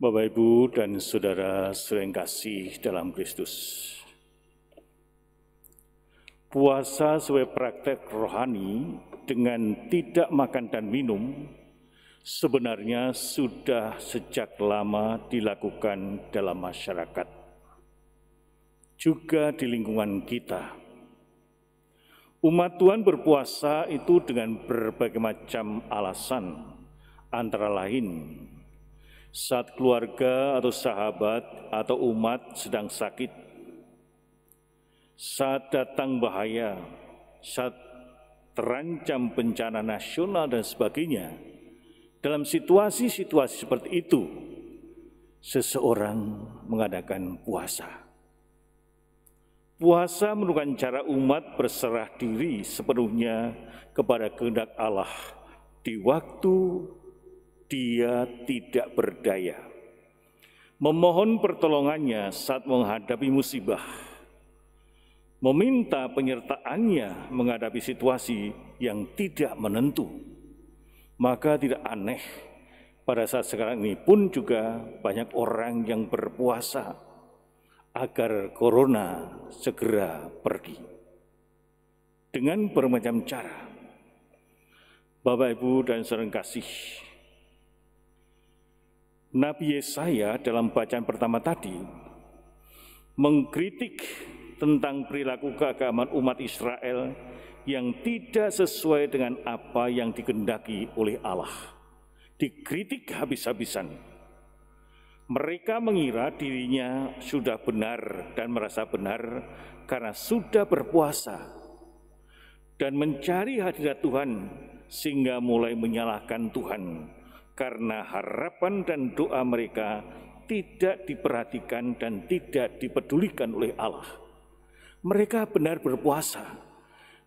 Bapak Ibu dan Saudara sering kasih dalam Kristus. Puasa sebagai praktek rohani dengan tidak makan dan minum sebenarnya sudah sejak lama dilakukan dalam masyarakat. Juga di lingkungan kita. Umat Tuhan berpuasa itu dengan berbagai macam alasan, antara lain saat keluarga atau sahabat atau umat sedang sakit, saat datang bahaya, saat terancam bencana nasional dan sebagainya. Dalam situasi-situasi seperti itu, seseorang mengadakan puasa. Puasa merupakan cara umat berserah diri sepenuhnya kepada kehendak Allah di waktu dia tidak berdaya. Memohon pertolongannya saat menghadapi musibah. Meminta penyertaannya menghadapi situasi yang tidak menentu. Maka tidak aneh pada saat sekarang ini pun juga banyak orang yang berpuasa agar corona segera pergi. Dengan bermacam cara. Bapak Ibu dan saudara kasih, Nabi Yesaya dalam bacaan pertama tadi mengkritik tentang perilaku keagamaan umat Israel yang tidak sesuai dengan apa yang dikendaki oleh Allah. Dikritik habis-habisan. Mereka mengira dirinya sudah benar dan merasa benar karena sudah berpuasa dan mencari hadirat Tuhan sehingga mulai menyalahkan Tuhan karena harapan dan doa mereka tidak diperhatikan dan tidak dipedulikan oleh Allah. Mereka benar berpuasa,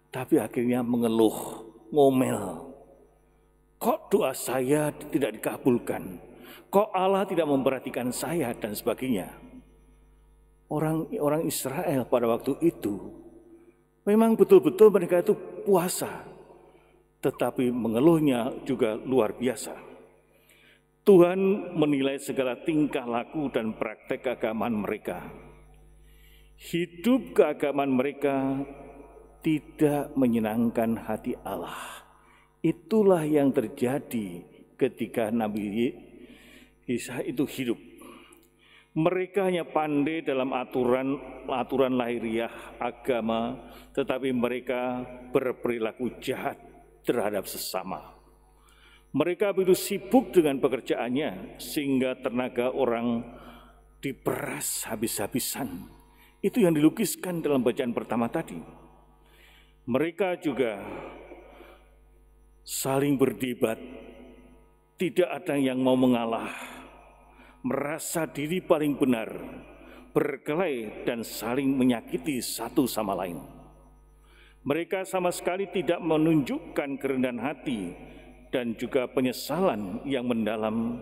tapi akhirnya mengeluh, ngomel. Kok doa saya tidak dikabulkan? Kok Allah tidak memperhatikan saya dan sebagainya? Orang orang Israel pada waktu itu memang betul-betul mereka itu puasa, tetapi mengeluhnya juga luar biasa. Tuhan menilai segala tingkah laku dan praktek keagamaan mereka. Hidup keagamaan mereka tidak menyenangkan hati Allah. Itulah yang terjadi ketika Nabi Isa itu hidup. Mereka hanya pandai dalam aturan aturan lahiriah agama, tetapi mereka berperilaku jahat terhadap sesama. Mereka begitu sibuk dengan pekerjaannya sehingga tenaga orang diperas habis-habisan. Itu yang dilukiskan dalam bacaan pertama tadi. Mereka juga saling berdebat. Tidak ada yang mau mengalah. Merasa diri paling benar, berkelahi dan saling menyakiti satu sama lain. Mereka sama sekali tidak menunjukkan kerendahan hati dan juga penyesalan yang mendalam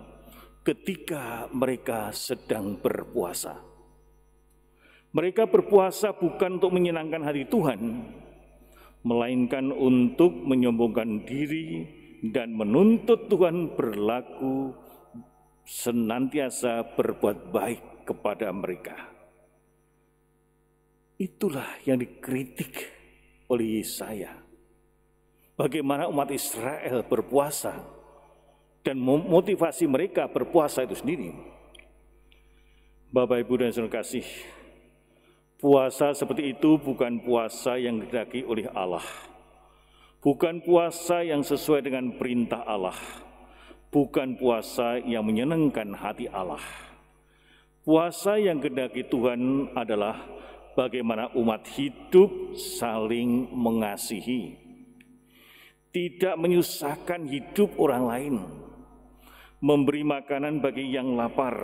ketika mereka sedang berpuasa. Mereka berpuasa bukan untuk menyenangkan hati Tuhan, melainkan untuk menyombongkan diri dan menuntut Tuhan berlaku senantiasa berbuat baik kepada mereka. Itulah yang dikritik oleh saya bagaimana umat Israel berpuasa dan motivasi mereka berpuasa itu sendiri. Bapak Ibu dan Saudara kasih, puasa seperti itu bukan puasa yang didaki oleh Allah. Bukan puasa yang sesuai dengan perintah Allah. Bukan puasa yang menyenangkan hati Allah. Puasa yang kedaki Tuhan adalah bagaimana umat hidup saling mengasihi, tidak menyusahkan hidup orang lain, memberi makanan bagi yang lapar,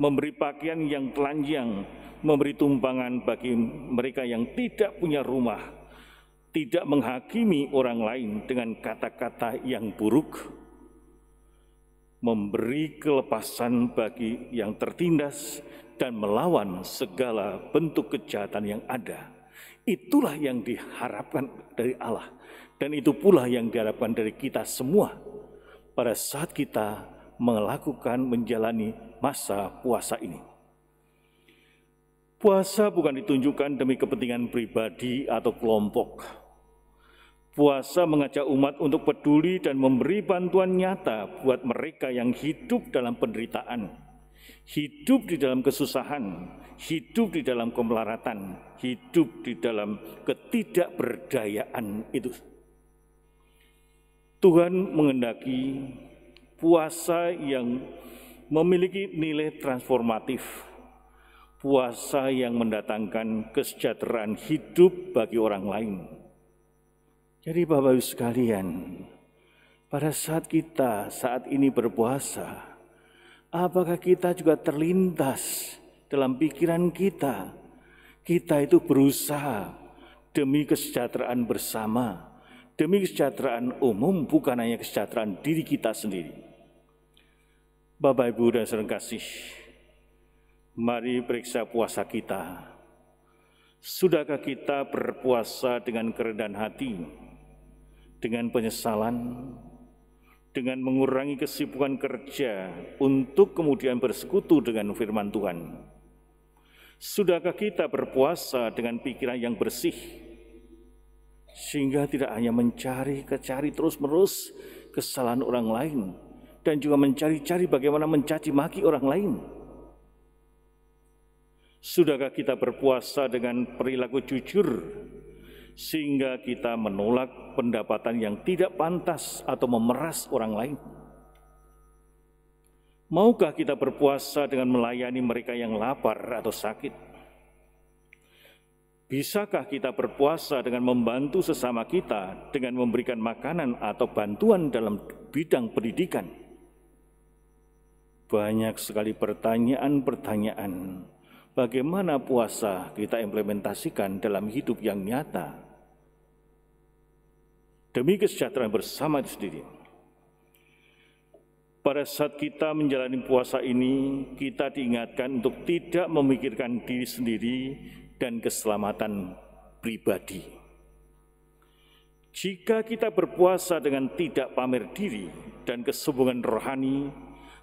memberi pakaian yang telanjang, memberi tumpangan bagi mereka yang tidak punya rumah, tidak menghakimi orang lain dengan kata-kata yang buruk, memberi kelepasan bagi yang tertindas dan melawan segala bentuk kejahatan yang ada. Itulah yang diharapkan dari Allah dan itu pula yang diharapkan dari kita semua pada saat kita melakukan menjalani masa puasa ini. Puasa bukan ditunjukkan demi kepentingan pribadi atau kelompok. Puasa mengajak umat untuk peduli dan memberi bantuan nyata buat mereka yang hidup dalam penderitaan, hidup di dalam kesusahan, hidup di dalam kemelaratan, hidup di dalam ketidakberdayaan itu. Tuhan mengendaki puasa yang memiliki nilai transformatif, puasa yang mendatangkan kesejahteraan hidup bagi orang lain. Jadi Bapak Ibu sekalian, pada saat kita saat ini berpuasa, apakah kita juga terlintas dalam pikiran kita? Kita itu berusaha demi kesejahteraan bersama demi kesejahteraan umum bukan hanya kesejahteraan diri kita sendiri. Bapak Ibu dan Saudara kasih, mari periksa puasa kita. Sudahkah kita berpuasa dengan kerendahan hati, dengan penyesalan, dengan mengurangi kesibukan kerja untuk kemudian bersekutu dengan firman Tuhan? Sudahkah kita berpuasa dengan pikiran yang bersih, sehingga tidak hanya mencari, kecari terus-menerus kesalahan orang lain. Dan juga mencari-cari bagaimana mencaci maki orang lain. Sudahkah kita berpuasa dengan perilaku jujur sehingga kita menolak pendapatan yang tidak pantas atau memeras orang lain? Maukah kita berpuasa dengan melayani mereka yang lapar atau sakit? Bisakah kita berpuasa dengan membantu sesama kita dengan memberikan makanan atau bantuan dalam bidang pendidikan? Banyak sekali pertanyaan-pertanyaan. Bagaimana puasa kita implementasikan dalam hidup yang nyata? Demi kesejahteraan bersama itu sendiri. Pada saat kita menjalani puasa ini, kita diingatkan untuk tidak memikirkan diri sendiri, dan keselamatan pribadi. Jika kita berpuasa dengan tidak pamer diri dan kesombongan rohani,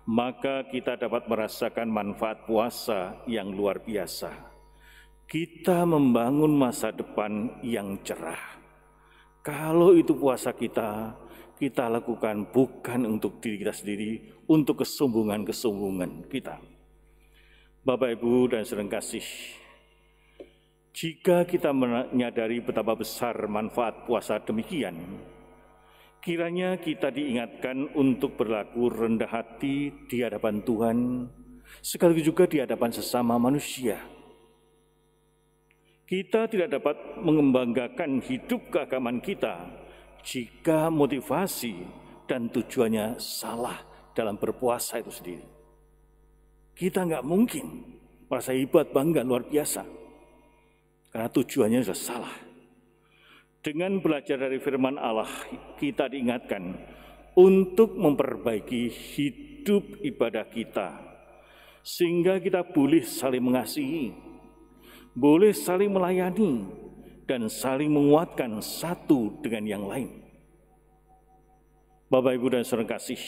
maka kita dapat merasakan manfaat puasa yang luar biasa. Kita membangun masa depan yang cerah. Kalau itu puasa kita, kita lakukan bukan untuk diri kita sendiri, untuk kesombongan-kesombongan kita. Bapak, Ibu, dan sering kasih, jika kita menyadari betapa besar manfaat puasa demikian, kiranya kita diingatkan untuk berlaku rendah hati di hadapan Tuhan, sekaligus juga di hadapan sesama manusia. Kita tidak dapat mengembanggakan hidup keagamaan kita jika motivasi dan tujuannya salah dalam berpuasa itu sendiri. Kita nggak mungkin merasa hebat, bangga, luar biasa karena tujuannya sudah salah. Dengan belajar dari firman Allah, kita diingatkan untuk memperbaiki hidup ibadah kita. Sehingga kita boleh saling mengasihi, boleh saling melayani, dan saling menguatkan satu dengan yang lain. Bapak, Ibu, dan Saudara kasih,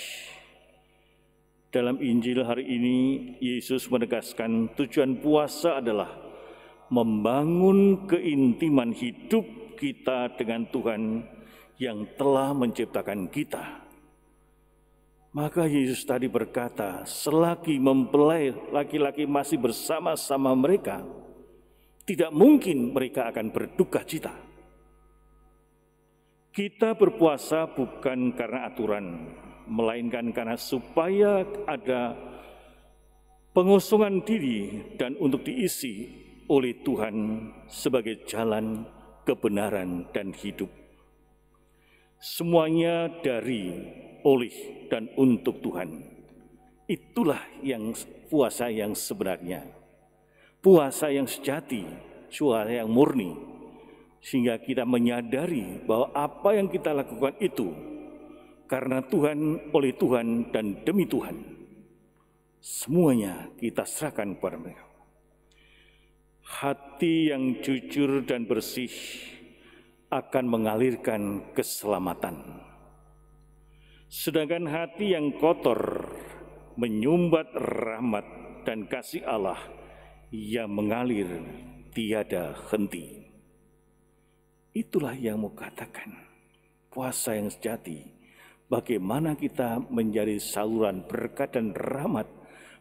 dalam Injil hari ini, Yesus menegaskan tujuan puasa adalah membangun keintiman hidup kita dengan Tuhan yang telah menciptakan kita. Maka Yesus tadi berkata, selagi mempelai laki-laki masih bersama-sama mereka, tidak mungkin mereka akan berduka cita. Kita berpuasa bukan karena aturan, melainkan karena supaya ada pengosongan diri dan untuk diisi oleh Tuhan sebagai jalan kebenaran dan hidup. Semuanya dari, oleh, dan untuk Tuhan. Itulah yang puasa yang sebenarnya. Puasa yang sejati, suara yang murni. Sehingga kita menyadari bahwa apa yang kita lakukan itu karena Tuhan, oleh Tuhan, dan demi Tuhan. Semuanya kita serahkan kepada mereka. Hati yang jujur dan bersih akan mengalirkan keselamatan. Sedangkan hati yang kotor menyumbat rahmat dan kasih Allah yang mengalir tiada henti. Itulah yang mau katakan puasa yang sejati. Bagaimana kita menjadi saluran berkat dan rahmat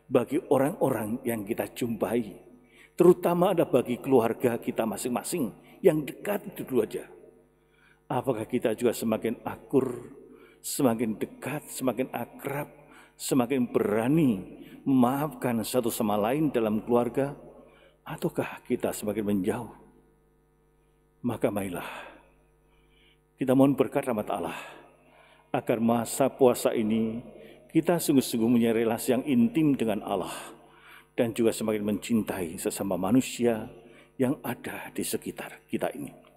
bagi orang-orang yang kita jumpai Terutama ada bagi keluarga kita masing-masing yang dekat itu dulu aja. Apakah kita juga semakin akur, semakin dekat, semakin akrab, semakin berani memaafkan satu sama lain dalam keluarga? Ataukah kita semakin menjauh? Maka mailah, kita mohon berkat rahmat Allah agar masa puasa ini kita sungguh-sungguh punya relasi yang intim dengan Allah dan juga semakin mencintai sesama manusia yang ada di sekitar kita ini.